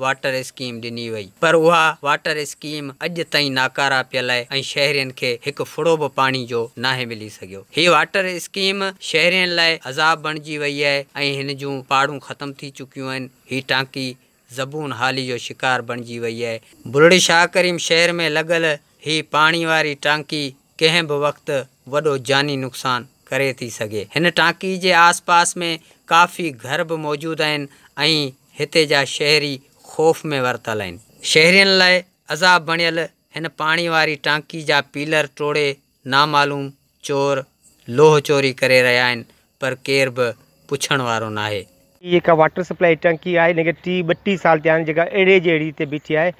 water scheme ॾिनी वही पर उहा वाटर स्कीम अज ताईं नाकारा पियल है ऐं शहरियुनि खे फुड़ो बि पाणी जो ना मिली सघियो हीअ वाटर स्कीम शहरियुनि लाइ अज़ाब बणिजी वई आहे ऐं हिन जूं पाड़ूं थी चुकियूं हि हीअ टांकी ज़बून हाली जो शिकार बणिजी वई आहे बुरड़ी शाह करीम शहर में लगल ही पानी वारी टांकी कंहिं बि वक़्तु वॾो जानी नुक़सानु करे थी सघे हिन टांकी के आसपास में काफ़ी घर भी मौजूद आहिनि इतने हिते शहरी ख़ौफ़ में वरितल आहिनि शहरियुनि लाइ अज़ा बणियल हिन पाणी वारी टांकी जा पीलर टोड़े नामालूम चोर लोह चोरी करे रहा पर केर बि पुछण वारो न आहे वाटर सप्लाई टंकी है हिनखे टी ॿटीह साल थे आहिनि जेका अहिड़े जी बीठी है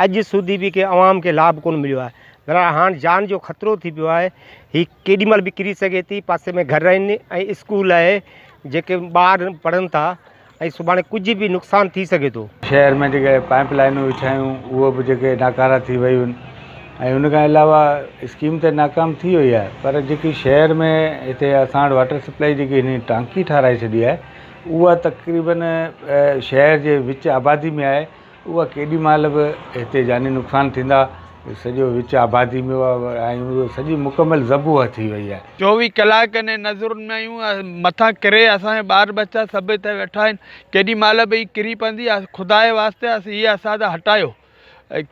अज सुधी भी के आवाम के लाभ को मिलो है भला हाणे जान जो ख़तरो थी पियो आहे हीअ केॾीमहिल बि किरी सघे थी पासे में घर स्कूल है जेके बार पढ़न था ऐं कुछ भी नुकसान थी सके तो शहर में जो पाइप लाइनूं विछायूं वो भी जेके नाकारा थी वियूं उन अलावा स्कीम तो नाकाम थी हुई है पर जी शहर में इतने अस वाटर सप्लाई जी टांकी ठारा छी है उहा तक़रीबन शहर के विच आबादी में आहे उहा केदी महिल भी इतने जानी नुक़सान थी सॼो विच आबादी में आहियूं सॼी मुकमल जबू थी वई आहे चोवीह कलाक ने नज़रुनि में आहियूं मथां किरे असांजा ॿार बच्चा सभु हिते वेठा आहिनि केॾी महिल बि किरी पवंदी ख़ुदा जे वास्ते इहे असां त हटायो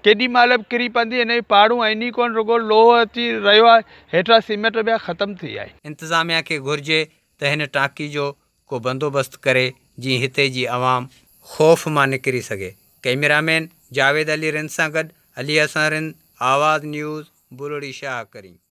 केॾी महिल बि किरी पवंदी हिन जी पाड़ूं आहिनि कोन रुगो लोहो अची रहियो आहे हेठां सीमेंट ॿिया ख़तमु थी आहे इंतिज़ामिया खे घुरिजे त हिन टांकी जो को बंदोबस्तु करे जीअं हिते जी आवाम ख़ौफ़ मां निकिरी सघे कैमरामैन जावेद अली रिन सां गॾु अली असां आवाज़ न्यूज़ बुलड़ी शाह करी